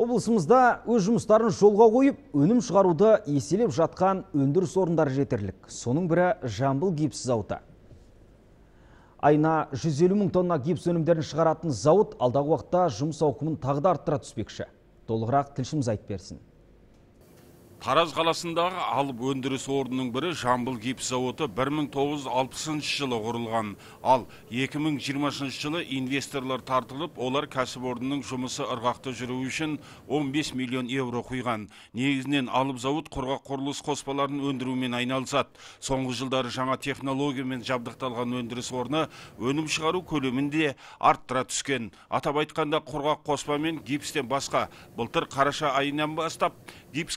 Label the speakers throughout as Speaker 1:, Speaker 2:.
Speaker 1: Облысымызда өз жұмыстарын жолға қойып, өнім шығаруды еселеп жатқан өндіріс орындары жетерлік. Соның бірі Жамбыл гипс зауыты. Айна 150 мың тонна гипс өнімдерін шығаратын зауыт алдағы уақытта жұмыс ауқымын тағы да арттыра түспекші. Толығырақ тілшіміз айтып берсін
Speaker 2: тараз қаласындағы алып өндіріс орнының бірі жамбыл гипс зауыты 1960 жылы құрылған ал 2020 жылы инвесторлар тартылып олар кәсіпорынның жұмысы ырғақты жүруі үшін 15 миллион евро құйған негізінен алып зауыт құрғақ құрылыс қоспаларын өндірумен айналысады соңғы жылдары жаңа технологиямен жабдықталған өндіріс орны өнім шығару көлемін де арттыра түскен атап айтқанда құрғақ қоспа мен гипстен басқа былтыр қараша айынан бастап гипс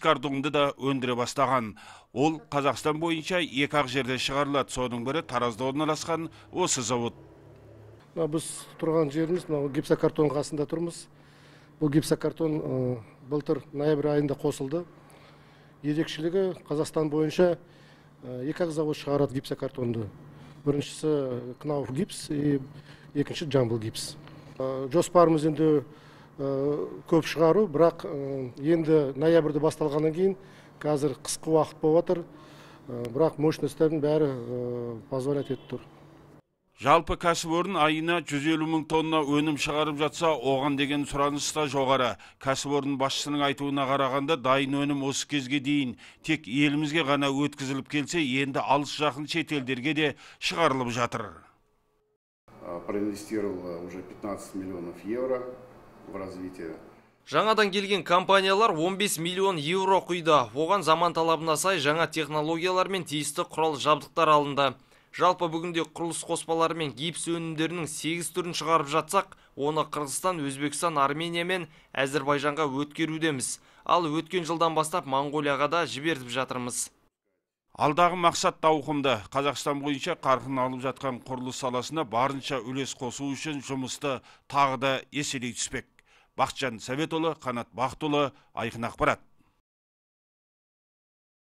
Speaker 2: да өндіре бастаған ол қазақстан бойынша екі ақ жерде шығарылады соның бірі таразда орналасқан осы зауыт
Speaker 3: мына біз тұрған жеріміз мынау гипсокартон қасында тұрмыз бұл гипсокартон былтыр ноябрь айында қосылды ерекшелігі қазақстан бойынша екі ақ зауыт шығарады гипсокартонды біріншісі кнауф гипс и екінші жамбыл гипс жоспарымыз енді Э, көп шығару бірақ э, енді ноябрьде басталғаннан кейін қазір қысқы уақыт болып жатыр э, бірақ мощностьтардың бәрі позволять етіп тұр
Speaker 2: жалпы кәсіпорын айына 150 мың тонна өнім шығарып жатса оған деген сұраныс та жоғары кәсіпорын басшысының айтуына қарағанда дайын өнім осы кезге дейін тек елімізге ғана өткізіліп келсе енді алыс жақын шетелдерге де шығарылып жатыр
Speaker 3: проинвестировала уже 15 миллионов евро в развитие
Speaker 4: Жаңадан келген компаниялар 15 миллион евро құйды. Оған заман талабына сай жаңа технологиялар мен тиісті құрал жабдықтар алынды. Жалпы бүгінде құрылыс қоспалары мен гипс өнімдерінің 8 түрін шығарып жатсақ, оны Қырғызстан, Өзбекстан, Армения мен Әзірбайжанға
Speaker 2: өткерудеміз. Ал өткен жылдан бастап Монголияға да жіберіп жатырмыз. Алдағы мақсат та Қазақстан бойынша қарқын алып жатқан құрылыс саласына барынша үлес қосу үшін жұмысты тағы да еселей түспек бақытжан советұлы қанат бақытұлы айқын ақпарат